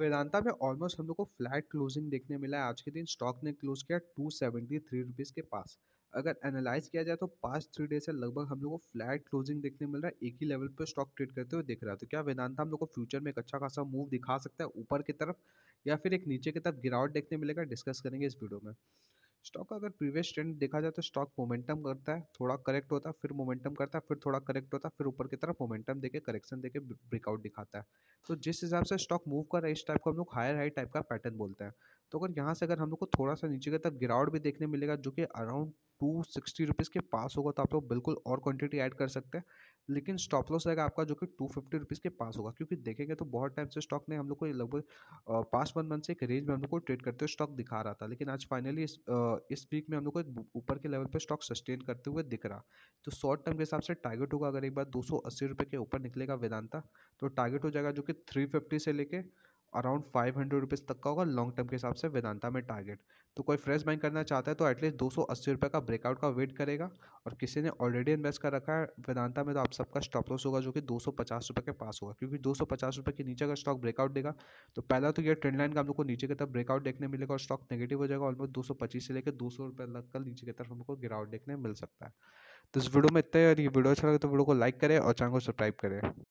वेदांता में ऑलमोस्ट हम लोग को फ्लैट क्लोजिंग देखने मिला है आज के दिन स्टॉक ने क्लोज किया टू सेवेंटी थ्री रुपीज़ के पास अगर एनालाइज किया जाए तो पास्ट थ्री डेज से लगभग हम लोग को फ्लैट क्लोजिंग देखने मिल रहा है एक ही लेवल पर स्टॉक ट्रेड करते हुए दिख रहा है तो क्या वेदांता हम लोग को फ्यूचर में एक अच्छा खासा मूव दिखा सकता है ऊपर की तरफ या फिर एक नीचे की तरफ गिरावट देखने मिलेगा डिस्कस करेंगे इस वीडियो में स्टॉक का अगर प्रीवियस ट्रेंड देखा जाए तो स्टॉक मोमेंटम करता है थोड़ा करेक्ट होता है फिर मोमेंटम करता है फिर थोड़ा करेक्ट होता है फिर ऊपर की तरफ मोमेंटम देके करेक्शन देके ब्रेकआउट दिखाता है तो जिस हिसाब से स्टॉक मूव कर रहा है इस टाइप को हम लोग हायर हाई टाइप का पैटर्न बोलते हैं तो अगर यहाँ से अगर हम लोग को थोड़ा सा नीचे की तरफ गिरावट भी देखने मिलेगा जो कि अराउंड टू सिक्सटी रुपीज़ के पास होगा तो आप लोग बिल्कुल और क्वांटिटी ऐड कर सकते हैं लेकिन स्टॉप लॉस रहेगा आपका जो कि टू फिफ्टी रुपीज़ के पास होगा क्योंकि देखेंगे तो बहुत टाइम से स्टॉक ने हम लोग को लगभग पास्ट वन मंथ से एक रेंज में हम लोग को ट्रेड करते हुए स्टॉक दिखा रहा था लेकिन आज फाइनली इस इस वीक में हम लोग को एक ऊपर के लेवल पर स्टॉक सस्टेन करते हुए दिख रहा तो शॉर्ट टर्म के हिसाब से टारगेट होगा अगर एक बार दो सौ अस्सी रुपये के ऊपर निकलेगा वेदांता तो टारगेट हो जाएगा जो कि थ्री फिफ्टी से लेकर अराउंड फाइव हंड्रेड रुपीज़ तक का होगा लॉन्ग टर्म के हिसाब से वेदांता में टारगेट तो कोई फ्रेश बाइंग करना चाहता है तो एटलीस्ट दो सौ अस्सी रुपये का ब्रेकआउट का वेट करेगा और किसी ने ऑलरेडी इन्वेस्ट कर रखा है वेदांता में तो आप सबका स्टॉप लॉस होगा जो कि दो सौ पचास रुपये के पास होगा क्योंकि दो सौ पचास रुपये के नीचे अगर स्टॉक ब्रेकआउट देगा तो पहला तो यह ट्रेंड लाइन का हम लोग को नीचे की तरफ ब्रेकआउट देखने मिलेगा और स्टॉक नेगेटिव हो जाएगा ऑलमोस्ट दो सौ पच्चीस से लेकर दो सौ रुपये तक का नीचे की तरफ हमको गिरावट देखने मिल सकता है तो इस वीडियो में इतना और ये वीडियो अच्छा लगे तो वीडियो को लाइक करें और चैनल को सब्सक्राइब करें